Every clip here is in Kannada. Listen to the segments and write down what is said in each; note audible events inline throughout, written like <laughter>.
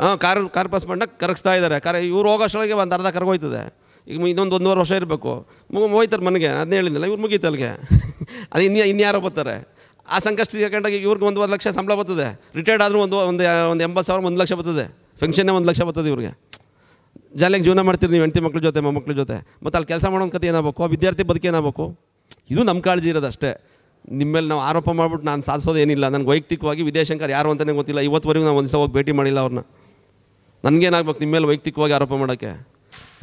ಹಾಂ ಕಾರ್ ಕಾರ್ ಪಾಸ್ ಮಾಡಕ್ಕೆ ಕರಗಿಸ್ತಾ ಇದ್ದಾರೆ ಕರ ಇವ್ರು ಹೋಗೋಷ್ಟೊಳಗೆ ಒಂದು ಅರ್ಧ ಕರ್ಗೋಯ್ತದೆ ಈಗ ಇನ್ನೊಂದು ಒಂದೂವರೆ ವರ್ಷ ಇರಬೇಕು ಮುಗ ಹೋಯ್ತಾರೆ ಮನೆಗೆ ಅದನ್ನ ಹೇಳಿದ್ನಲ್ಲ ಇವ್ರು ಮುಗೀತು ಅಲ್ಲಿಗೆ <laughs> ಅದು ಇನ್ನು ಇನ್ಯಾರೋ ಬರ್ತಾರೆ ಆ ಸಂಕಷ್ಟ ತಗೊಂಡಾಗ ಇವ್ರಿಗೆ ಒಂದುವರೆ ಲಕ್ಷ ಸಂಬಳ ಬರ್ತದೆ ರಿಟೈರ್ಡ್ ಆದರೂ ಒಂದು ಒಂದು ಒಂದು ಎಂಬತ್ತು ಸಾವಿರ ಒಂದು ಲಕ್ಷ ಬರ್ತದೆ ಫಂಕ್ಷನ್ನೇ ಒಂದು ಲಕ್ಷ ಬರ್ತದೆ ಇವ್ರಿಗೆ ಜಾಲಿಯಾಗಿ ಜೀವನ ಮಾಡ್ತೀರಿ ನೀವು ಹೆಂಡತಿ ಮಕ್ಳ ಜೊತೆ ಮೊಮ್ಮಕ್ಳ ಜೊತೆ ಮತ್ತು ಅಲ್ಲಿ ಕೆಲಸ ಮಾಡೋ ಕತೆ ಏನಾಗಬೇಕು ಆ ವಿದ್ಯಾರ್ಥಿ ಬದುಕೇನಾಗಬೇಕು ಇದು ನಮ್ಮ ಕಾಳಜಿ ಇರೋದು ಅಷ್ಟೇ ನಿಮ್ಮ ಮೇಲೆ ನಾವು ಆರೋಪ ಮಾಡಿಬಿಟ್ಟು ನಾನು ಏನಿಲ್ಲ ನನಗೆ ವೈಯಕ್ತಿಕವಾಗಿ ವಿದೇಶಂಕರ್ ಯಾರು ಅಂತಲೇ ಗೊತ್ತಿಲ್ಲ ಇವತ್ತುವರೆಗೂ ನಾವು ಒಂದು ಹೋಗಿ ಭೇಟಿ ಮಾಡಿಲ್ಲ ಅವ್ರನ್ನ ನನಗೇನಾಗಬೇಕು ನಿಮ್ಮ ಮೇಲೆ ವೈಯಕ್ತಿಕವಾಗಿ ಆರೋಪ ಮಾಡೋಕ್ಕೆ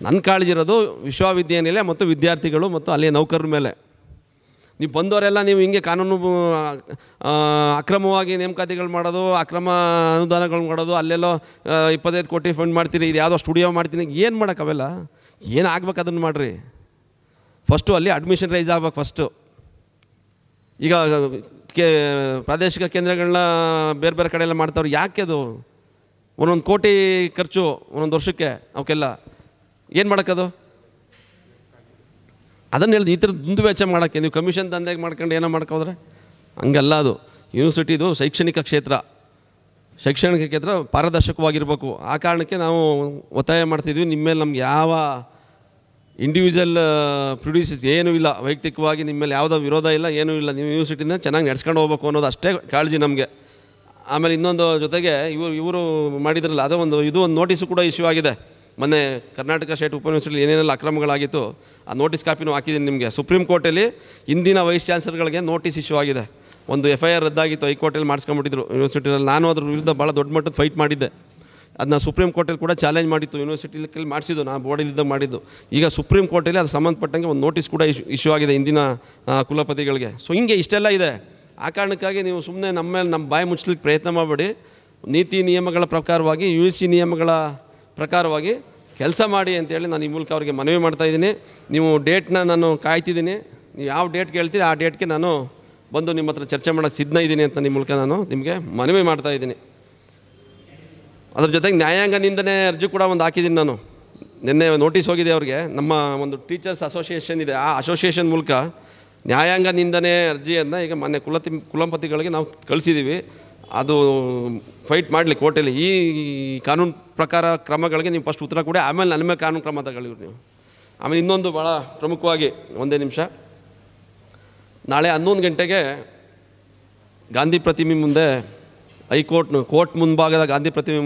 ನನ್ನ ಕಾಳಜಿ ಇರೋದು ವಿಶ್ವವಿದ್ಯಾನಿಲಯ ಮತ್ತು ವಿದ್ಯಾರ್ಥಿಗಳು ಮತ್ತು ಅಲ್ಲಿಯ ನೌಕರರ ಮೇಲೆ ನೀವು ಬಂದವರೆಲ್ಲ ನೀವು ಹಿಂಗೆ ಕಾನೂನು ಅಕ್ರಮವಾಗಿ ನೇಮಕಾತಿಗಳು ಮಾಡೋದು ಅಕ್ರಮ ಅನುದಾನಗಳು ಮಾಡೋದು ಅಲ್ಲೆಲ್ಲೋ ಇಪ್ಪತ್ತೈದು ಕೋಟಿ ಫಂಡ್ ಮಾಡ್ತೀರಿ ಇದು ಯಾವುದೋ ಸ್ಟುಡಿಯೋ ಮಾಡ್ತೀನಿ ಏನು ಮಾಡೋಕ್ಕೆ ಅವೆಲ್ಲ ಏನು ಆಗ್ಬೇಕು ಅದನ್ನು ಮಾಡಿರಿ ಫಸ್ಟು ಅಲ್ಲಿ ಅಡ್ಮಿಷನ್ ರೈಸ್ ಆಗ್ಬೇಕು ಫಸ್ಟು ಈಗ ಕೇ ಪ್ರಾದೇಶಿಕ ಕೇಂದ್ರಗಳನ್ನ ಬೇರೆ ಬೇರೆ ಕಡೆಯೆಲ್ಲ ಮಾಡ್ತಾವ್ರು ಯಾಕೆ ಅದು ಒಂದೊಂದು ಕೋಟಿ ಖರ್ಚು ಒಂದೊಂದು ವರ್ಷಕ್ಕೆ ಅವಕ್ಕೆಲ್ಲ ಏನು ಮಾಡೋಕ್ಕದು ಅದನ್ನು ಹೇಳಿದ್ ಈ ಥರದ್ದು ದುಂದು ವೆಚ್ಚ ಮಾಡೋಕ್ಕೆ ನೀವು ಕಮಿಷನ್ ದಂಧೆಗೆ ಮಾಡ್ಕೊಂಡು ಏನೋ ಮಾಡ್ಕೋದ್ರೆ ಹಂಗಲ್ಲ ಅದು ಯೂನಿವರ್ಸಿಟಿದು ಶೈಕ್ಷಣಿಕ ಕ್ಷೇತ್ರ ಶೈಕ್ಷಣಿಕ ಕ್ಷೇತ್ರ ಪಾರದರ್ಶಕವಾಗಿರಬೇಕು ಆ ಕಾರಣಕ್ಕೆ ನಾವು ಒತ್ತಾಯ ಮಾಡ್ತಿದ್ವಿ ನಿಮ್ಮ ಮೇಲೆ ನಮ್ಗೆ ಯಾವ ಇಂಡಿವಿಜುವಲ್ ಪ್ರೊಡ್ಯೂಸಸ್ uh, ಏನೂ ಇಲ್ಲ ವೈಯಕ್ತಿಕವಾಗಿ ನಿಮ್ಮ ಮೇಲೆ ಯಾವುದೋ ವಿರೋಧ ಇಲ್ಲ ಏನೂ ಇಲ್ಲ ನೀವು ಯೂನಿವರ್ಸಿಟಿನ ಚೆನ್ನಾಗಿ ನಡೆಸ್ಕೊಂಡು ಹೋಗ್ಬೇಕು ಅನ್ನೋದು ಅಷ್ಟೇ ಕಾಳಜಿ ನಮಗೆ ಆಮೇಲೆ ಇನ್ನೊಂದು ಜೊತೆಗೆ ಇವರು ಇವರು ಮಾಡಿದ್ರಲ್ಲ ಅದೇ ಒಂದು ಇದು ಒಂದು ನೋಟಿಸು ಕೂಡ ಇಶ್ಯೂ ಆಗಿದೆ ಮೊನ್ನೆ ಕರ್ನಾಟಕ ಸ್ಟೇಟ್ ಉಪ ಯೂನಿವರ್ಸಿಟಿ ಏನೇನೆಲ್ಲ ಅಕ್ರಮಗಳಾಗಿತ್ತು ಆ ನೋಟಿಸ್ ಕಾಪಿನೂ ಹಾಕಿದ್ದೀನಿ ನಿಮಗೆ ಸುಪ್ರೀಂ ಕೋರ್ಟಲ್ಲಿ ಹಿಂದಿನ ವೈಸ್ ಚಾನ್ಸಲರ್ಗಳಿಗೆ ನೋಟಿಸ್ ಇಶ್ಯೂ ಆಗಿದೆ ಒಂದು ಎಫ್ ಐ ಆರ್ ರದ್ದಾಗಿತ್ತು ಹೈಕೋರ್ಟಲ್ಲಿ ಮಾಡಿಸ್ಕೊಂಬಿಟ್ಟಿದ್ರು ಯೂನಿವರ್ಸಿಟಿನಲ್ಲಿ ನಾನು ಅದ್ರ ವಿರುದ್ಧ ಭಾಳ ದೊಡ್ಡ ಮಟ್ಟದ ಫೈಟ್ ಮಾಡಿದ್ದೆ ಅದನ್ನ ಸುಪ್ರೀಂ ಕೋರ್ಟಲ್ಲಿ ಕೂಡ ಚಾಲೆಂಜ್ ಮಾಡಿತ್ತು ಯೂನಿವರ್ಸಿಟಿಲಿ ಮಾಡಿಸಿದ್ದು ನಾ ಬೋರ್ಡಲ್ಲಿದ್ದ ಮಾಡಿದ್ದು ಈಗ ಸುಪ್ರೀಂ ಕೋರ್ಟಲ್ಲಿ ಅದು ಸಂಬಂಧಪಟ್ಟಂಗೆ ಒಂದು ನೋಟಿಸ್ ಕೂಡ ಇಶ್ಯೂ ಇಶ್ಯೂ ಆಗಿದೆ ಇಂದಿನ ಕುಲಪತಿಗಳಿಗೆ ಸೊ ಹಿಂಗೆ ಇಷ್ಟೆಲ್ಲ ಇದೆ ಆ ಕಾರಣಕ್ಕಾಗಿ ನೀವು ಸುಮ್ಮನೆ ನಮ್ಮ ಮೇಲೆ ನಮ್ಮ ಬಾಯಿ ಮುಚ್ಚಲಿಕ್ಕೆ ಪ್ರಯತ್ನ ಮಾಡಬೇಡಿ ನೀತಿ ನಿಯಮಗಳ ಪ್ರಕಾರವಾಗಿ ಯು ಸಿ ನಿಯಮಗಳ ಪ್ರಕಾರವಾಗಿ ಕೆಲಸ ಮಾಡಿ ಅಂತೇಳಿ ನಾನು ಈ ಮೂಲಕ ಅವರಿಗೆ ಮನವಿ ಇದ್ದೀನಿ ನೀವು ಡೇಟ್ನ ನಾನು ಕಾಯ್ತಿದ್ದೀನಿ ನೀವು ಯಾವ ಡೇಟ್ ಕೇಳ್ತೀರಿ ಆ ಡೇಟ್ಗೆ ನಾನು ಬಂದು ನಿಮ್ಮ ಹತ್ರ ಚರ್ಚೆ ಮಾಡೋಕ್ಕೆ ಸಿದ್ಧ ಇದ್ದೀನಿ ಅಂತ ನಿಮ್ಮ ಮೂಲಕ ನಾನು ನಿಮಗೆ ಮನವಿ ಇದ್ದೀನಿ ಅದ್ರ ಜೊತೆಗೆ ನ್ಯಾಯಾಂಗ ನಿಂದನೆ ಅರ್ಜಿ ಕೂಡ ಒಂದು ಹಾಕಿದ್ದೀನಿ ನಾನು ನಿನ್ನೆ ನೋಟಿಸ್ ಹೋಗಿದೆ ಅವ್ರಿಗೆ ನಮ್ಮ ಒಂದು ಟೀಚರ್ಸ್ ಅಸೋಸಿಯೇಷನ್ ಇದೆ ಆ ಅಸೋಸಿಯೇಷನ್ ಮೂಲಕ ನ್ಯಾಯಾಂಗ ನಿಂದನೆ ಅರ್ಜಿಯನ್ನು ಈಗ ಮೊನ್ನೆ ಕುಲತಿ ಕುಲಂಪತಿಗಳಿಗೆ ನಾವು ಕಳಿಸಿದ್ದೀವಿ ಅದು ಫೈಟ್ ಮಾಡಲಿ ಕೋರ್ಟಲ್ಲಿ ಈ ಕಾನೂನು ಪ್ರಕಾರ ಕ್ರಮಗಳಿಗೆ ನೀವು ಫಸ್ಟ್ ಉತ್ತರ ಕೊಡಿ ಆಮೇಲೆ ನನ್ನ ಮೇಲೆ ಕಾನೂನು ಕ್ರಮ ತಗೊಳ್ಳಿ ನೀವು ಆಮೇಲೆ ಇನ್ನೊಂದು ಭಾಳ ಪ್ರಮುಖವಾಗಿ ಒಂದೇ ನಿಮಿಷ ನಾಳೆ ಹನ್ನೊಂದು ಗಂಟೆಗೆ ಗಾಂಧಿ ಪ್ರತಿಮೆ ಮುಂದೆ ಹೈಕೋರ್ಟ್ನು ಕೋರ್ಟ್ ಮುಂಭಾಗದ ಗಾಂಧಿ ಪ್ರತಿಮೆ ಮುಂದೆ